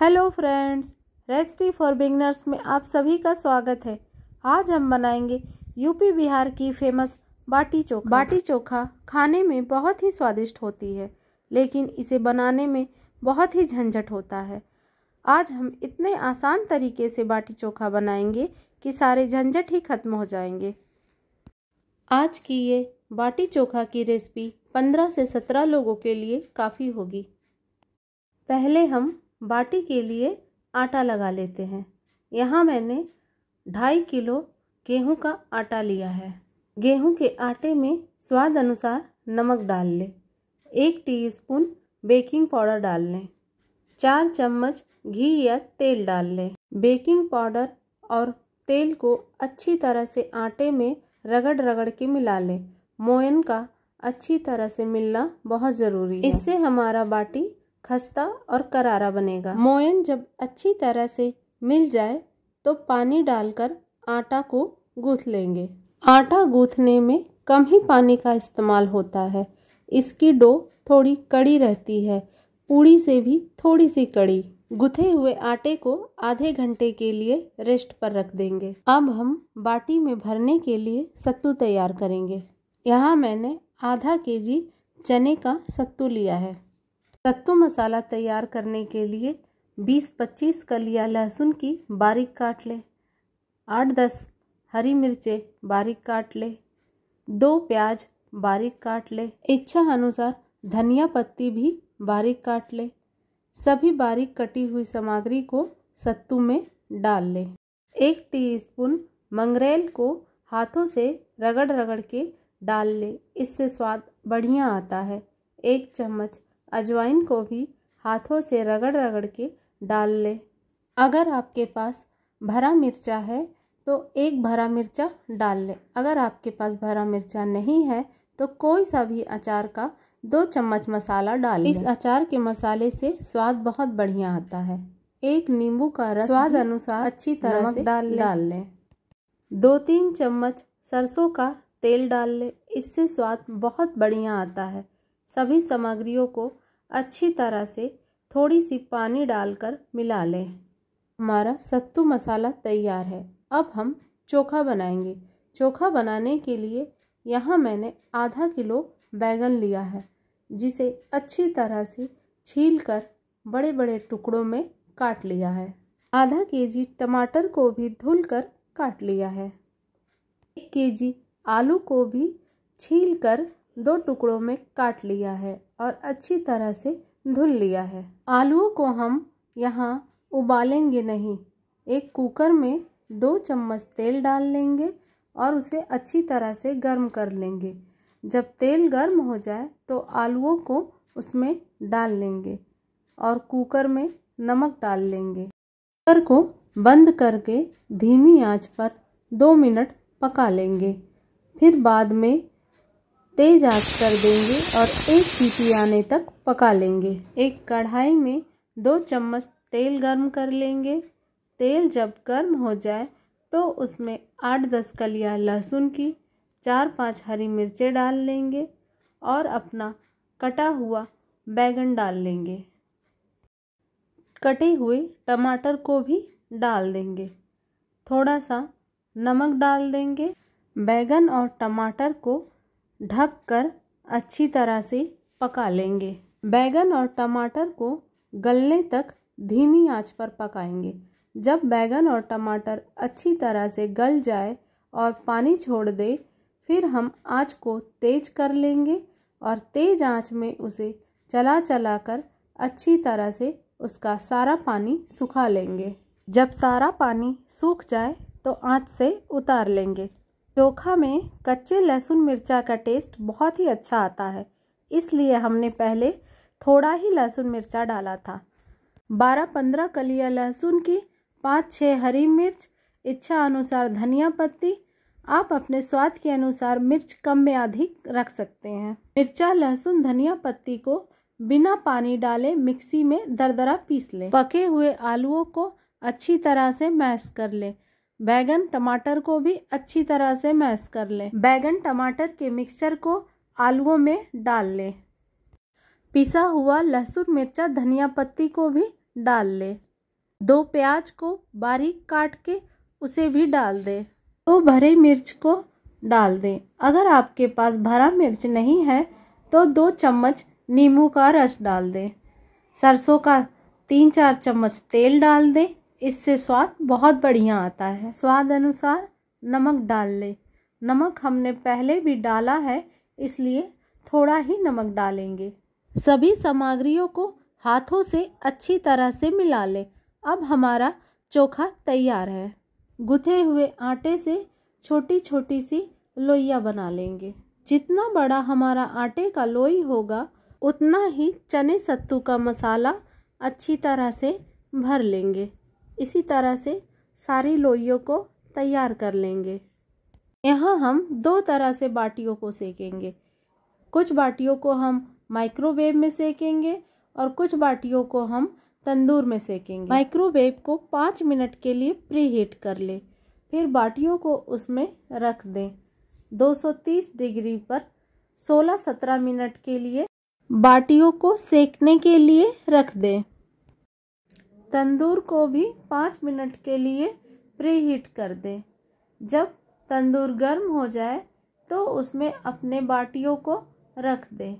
hello friends recipe for beginners में आप सभी का स्वागत है आज हम बनाएंगे यूपी बिहार की फेमस बाटी चोखा बाटी चोखा खाने में बहुत ही स्वादिष्ट होती है लेकिन इसे बनाने में बहुत ही झंझट होता है आज हम इतने आसान तरीके से बाटी चोखा बनाएंगे कि सारे झंझट ही खत्म हो जाएंगे आज की ये बाटी चोखा की रेसिपी पंद्रह से सत्रह लोगों के लिए काफ़ी होगी पहले हम बाटी के लिए आटा लगा लेते हैं यहाँ मैंने ढाई किलो गेहूँ का आटा लिया है गेहूँ के आटे में स्वाद अनुसार नमक डाल लें एक टीस्पून बेकिंग पाउडर डाल लें चार चम्मच घी या तेल डाल लें बेकिंग पाउडर और तेल को अच्छी तरह से आटे में रगड़ रगड़ के मिला लें मोयन का अच्छी तरह से मिलना बहुत ज़रूरी है इससे हमारा बाटी खस्ता और करारा बनेगा मोयन जब अच्छी तरह से मिल जाए तो पानी डालकर आटा को गूँथ लेंगे आटा गूँथने में कम ही पानी का इस्तेमाल होता है इसकी डो थोड़ी कड़ी रहती है पूड़ी से भी थोड़ी सी कड़ी गुथे हुए आटे को आधे घंटे के लिए रेस्ट पर रख देंगे अब हम बाटी में भरने के लिए सत्तू तैयार करेंगे यहाँ मैंने आधा केजी चने का सत्तू लिया है सत्तू मसाला तैयार करने के लिए 20-25 कलियां लहसुन की बारीक काट लें आठ दस हरी मिर्चें बारीक काट लें दो प्याज बारीक काट लें इच्छा अनुसार धनिया पत्ती भी बारीक काट लें सभी बारीक कटी हुई सामग्री को सत्तू में डाल लें एक टीस्पून मंगरेल को हाथों से रगड़ रगड़ के डाल लें इससे स्वाद बढ़िया आता है एक चम्मच अजवाइन को भी हाथों से रगड़ रगड़ के डाल लें अगर आपके पास भरा मिर्चा है तो एक भरा मिर्चा डाल लें अगर आपके पास भरा मिर्चा नहीं है तो कोई सा भी अचार का दो चम्मच मसाला डाल इस अचार के मसाले से स्वाद बहुत बढ़िया आता है एक नींबू का रस स्वाद अनुसार अच्छी तरह से डाल लें डाल लें दो तीन चम्मच सरसों का तेल डाल लें इससे स्वाद बहुत बढ़िया आता है सभी सामग्रियों को अच्छी तरह से थोड़ी सी पानी डालकर मिला लें हमारा सत्तू मसाला तैयार है अब हम चोखा बनाएंगे चोखा बनाने के लिए यहाँ मैंने आधा किलो बैंगन लिया है जिसे अच्छी तरह से छील कर बड़े बड़े टुकड़ों में काट लिया है आधा केजी टमाटर को भी धुल कर काट लिया है एक केजी आलू को भी छील कर दो टुकड़ों में काट लिया है और अच्छी तरह से धुल लिया है आलू को हम यहाँ उबालेंगे नहीं एक कुकर में दो चम्मच तेल डाल लेंगे और उसे अच्छी तरह से गर्म कर लेंगे जब तेल गर्म हो जाए तो आलूओं को उसमें डाल लेंगे और कुकर में नमक डाल लेंगे कुकर को बंद करके धीमी आंच पर दो मिनट पका लेंगे फिर बाद में तेज आंच कर देंगे और एक सीटी आने तक पका लेंगे एक कढ़ाई में दो चम्मच तेल गर्म कर लेंगे तेल जब गर्म हो जाए तो उसमें आठ दस कलियां लहसुन की चार पांच हरी मिर्चें डाल लेंगे और अपना कटा हुआ बैगन डाल लेंगे कटे हुए टमाटर को भी डाल देंगे थोड़ा सा नमक डाल देंगे बैगन और टमाटर को ढक कर अच्छी तरह से पका लेंगे बैगन और टमाटर को गलने तक धीमी आंच पर पकाएंगे जब बैगन और टमाटर अच्छी तरह से गल जाए और पानी छोड़ दे फिर हम आंच को तेज कर लेंगे और तेज आंच में उसे चला चला कर अच्छी तरह से उसका सारा पानी सुखा लेंगे जब सारा पानी सूख जाए तो आंच से उतार लेंगे चोखा में कच्चे लहसुन मिर्चा का टेस्ट बहुत ही अच्छा आता है इसलिए हमने पहले थोड़ा ही लहसुन मिर्चा डाला था बारह पंद्रह कलिया लहसुन की पाँच छः हरी मिर्च इच्छा अनुसार धनिया पत्ती आप अपने स्वाद के अनुसार मिर्च कम या अधिक रख सकते हैं मिर्चा लहसुन धनिया पत्ती को बिना पानी डाले मिक्सी में दरदरा पीस लें पके हुए आलुओं को अच्छी तरह से मैश कर लें बैगन टमाटर को भी अच्छी तरह से मैश कर लें बैगन टमाटर के मिक्सचर को आलुओं में डाल लें पिसा हुआ लहसुन मिर्चा धनिया पत्ती को भी डाल लें दो प्याज को बारीक काट के उसे भी डाल दें दो तो भरे मिर्च को डाल दें अगर आपके पास भरा मिर्च नहीं है तो दो चम्मच नींबू का रस डाल दें सरसों का तीन चार चम्मच तेल डाल दें इससे स्वाद बहुत बढ़िया आता है स्वाद अनुसार नमक डाल ले नमक हमने पहले भी डाला है इसलिए थोड़ा ही नमक डालेंगे सभी सामग्रियों को हाथों से अच्छी तरह से मिला लें अब हमारा चोखा तैयार है गुथे हुए आटे से छोटी छोटी सी लोइया बना लेंगे जितना बड़ा हमारा आटे का लोई होगा उतना ही चने सत्तू का मसाला अच्छी तरह से भर लेंगे इसी तरह से सारी लोइयों को तैयार कर लेंगे यहाँ हम दो तरह से बाटियों को सेकेंगे कुछ बाटियों को हम माइक्रोवेव में सेकेंगे और कुछ बाटियों को हम तंदूर में सेकेंगे माइक्रोवेव को पाँच मिनट के लिए प्री हीट कर लें फिर बाटियों को उसमें रख दें 230 डिग्री पर 16-17 मिनट के लिए बाटियों को सेकने के लिए रख दें तंदूर को भी पाँच मिनट के लिए प्री हीट कर दें जब तंदूर गर्म हो जाए तो उसमें अपने बाटियों को रख दें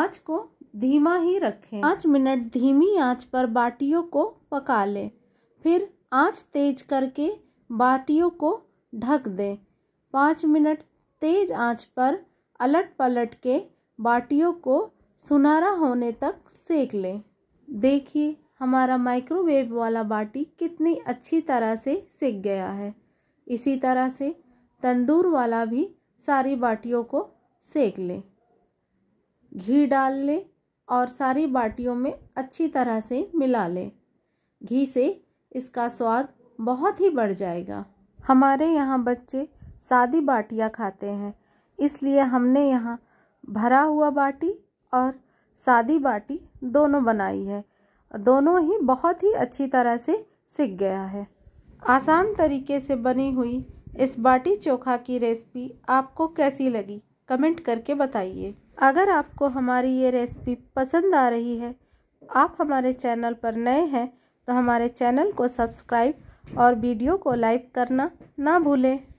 आँच को धीमा ही रखें पाँच मिनट धीमी आँच पर बाटियों को पका लें फिर आँच तेज करके बाटियों को ढक दें पाँच मिनट तेज आँच पर अलट पलट के बाटियों को सुनारा होने तक सेक लें देखिए हमारा माइक्रोवेव वाला बाटी कितनी अच्छी तरह से सिक गया है इसी तरह से तंदूर वाला भी सारी बाटियों को सेक लें घी डाल लें और सारी बाटियों में अच्छी तरह से मिला लें घी से इसका स्वाद बहुत ही बढ़ जाएगा हमारे यहाँ बच्चे सादी बाटियाँ खाते हैं इसलिए हमने यहाँ भरा हुआ बाटी और सादी बाटी दोनों बनाई है दोनों ही बहुत ही अच्छी तरह से सीख गया है आसान तरीके से बनी हुई इस बाटी चोखा की रेसिपी आपको कैसी लगी कमेंट करके बताइए अगर आपको हमारी ये रेसिपी पसंद आ रही है आप हमारे चैनल पर नए हैं तो हमारे चैनल को सब्सक्राइब और वीडियो को लाइक करना ना भूलें